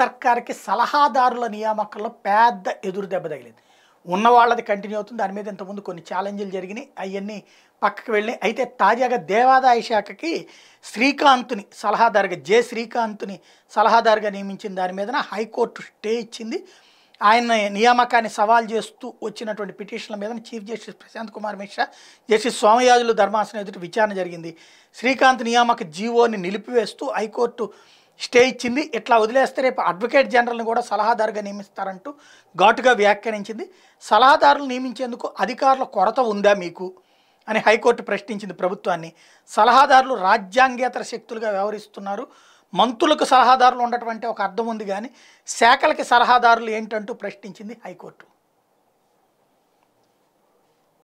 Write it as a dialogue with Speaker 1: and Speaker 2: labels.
Speaker 1: సర్కార్కి సలహాదారుల నియామకంలో పెద్ద ఎదురు దెబ్బ తగిలింది ఉన్న వాళ్ళది కంటిన్యూ అవుతుంది దాని మీద ఇంతకుముందు కొన్ని ఛాలెంజ్లు జరిగినాయి అవన్నీ పక్కకి వెళ్ళినాయి అయితే తాజాగా దేవాదాయ శాఖకి శ్రీకాంత్ని సలహాదారుగా జె శ్రీకాంత్ని సలహాదారుగా నియమించిన దాని మీదన హైకోర్టు స్టే ఇచ్చింది ఆయన నియామకాన్ని సవాల్ చేస్తూ వచ్చినటువంటి పిటిషన్ల మీద chief justice Prashant Kumar Mishra justice Somayajulu ధర్మాసనం ఎదుటి విచారణ జరిగింది శ్రీకాంత్ నియామక జీవోని నిలిపివేస్తూ హైకోర్టు స్టే ఇచ్చింది ఇట్లా వదిలేస్తే రేపు అడ్వకేట్ జనరల్ని కూడా సలహాదారుగా నియమిస్తారంటూ ఘాటుగా వ్యాఖ్యానించింది సలహాదారులు నియమించేందుకు అధికారుల కొరత ఉందా మీకు అని హైకోర్టు ప్రశ్నించింది ప్రభుత్వాన్ని సలహాదారులు రాజ్యాంగేతర శక్తులుగా వ్యవహరిస్తున్నారు మంత్రులకు సలహాదారులు ఉండటం అంటే ఒక అర్థం ఉంది కానీ శాఖలకి సలహాదారులు ఏంటంటూ ప్రశ్నించింది హైకోర్టు